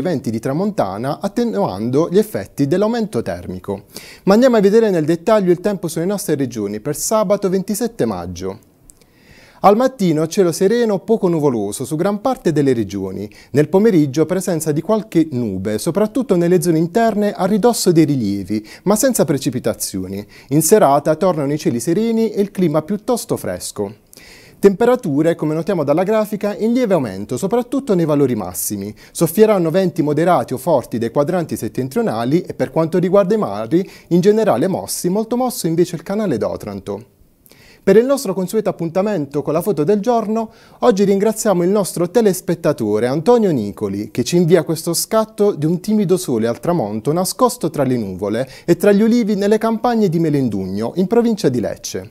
venti di tramontana attenuando gli effetti dell'aumento termico. Ma andiamo a vedere nel dettaglio il tempo sulle nostre regioni per sabato 27 maggio. Al mattino cielo sereno poco nuvoloso su gran parte delle regioni, nel pomeriggio presenza di qualche nube, soprattutto nelle zone interne a ridosso dei rilievi, ma senza precipitazioni. In serata tornano i cieli sereni e il clima piuttosto fresco. Temperature, come notiamo dalla grafica, in lieve aumento, soprattutto nei valori massimi. Soffieranno venti moderati o forti dai quadranti settentrionali e per quanto riguarda i mari, in generale mossi, molto mosso invece il canale d'Otranto. Per il nostro consueto appuntamento con la foto del giorno, oggi ringraziamo il nostro telespettatore Antonio Nicoli che ci invia questo scatto di un timido sole al tramonto nascosto tra le nuvole e tra gli ulivi nelle campagne di Melendugno, in provincia di Lecce.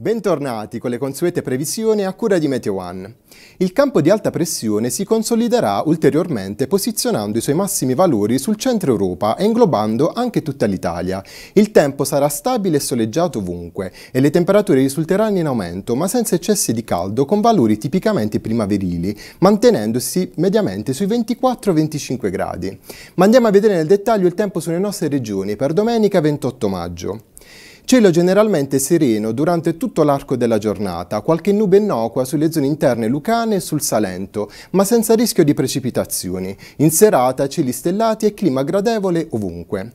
Bentornati con le consuete previsioni a cura di Meteo One. Il campo di alta pressione si consoliderà ulteriormente posizionando i suoi massimi valori sul centro Europa e inglobando anche tutta l'Italia. Il tempo sarà stabile e soleggiato ovunque e le temperature risulteranno in aumento ma senza eccessi di caldo con valori tipicamente primaverili, mantenendosi mediamente sui 24-25 gradi. Ma andiamo a vedere nel dettaglio il tempo sulle nostre regioni per domenica 28 maggio. Cielo generalmente sereno durante tutto l'arco della giornata, qualche nube innocua sulle zone interne lucane e sul Salento, ma senza rischio di precipitazioni. In serata cieli stellati e clima gradevole ovunque.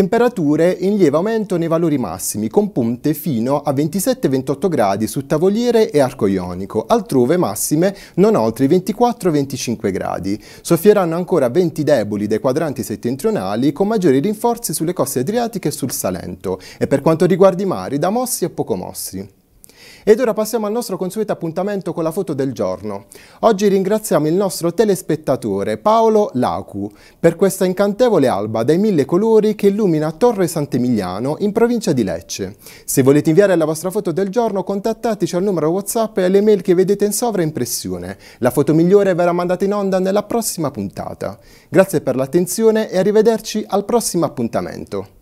Temperature in lieve aumento nei valori massimi, con punte fino a 27-28 gradi su tavoliere e arco ionico, altrove massime non oltre i 24-25 gradi. Soffieranno ancora venti deboli dai quadranti settentrionali, con maggiori rinforzi sulle coste adriatiche e sul Salento, e per quanto riguarda i mari, da mossi a poco mossi. Ed ora passiamo al nostro consueto appuntamento con la foto del giorno. Oggi ringraziamo il nostro telespettatore Paolo Lacu per questa incantevole alba dai mille colori che illumina Torre Sant'Emiliano in provincia di Lecce. Se volete inviare la vostra foto del giorno contattateci al numero WhatsApp e alle mail che vedete in sovraimpressione. La foto migliore verrà mandata in onda nella prossima puntata. Grazie per l'attenzione e arrivederci al prossimo appuntamento.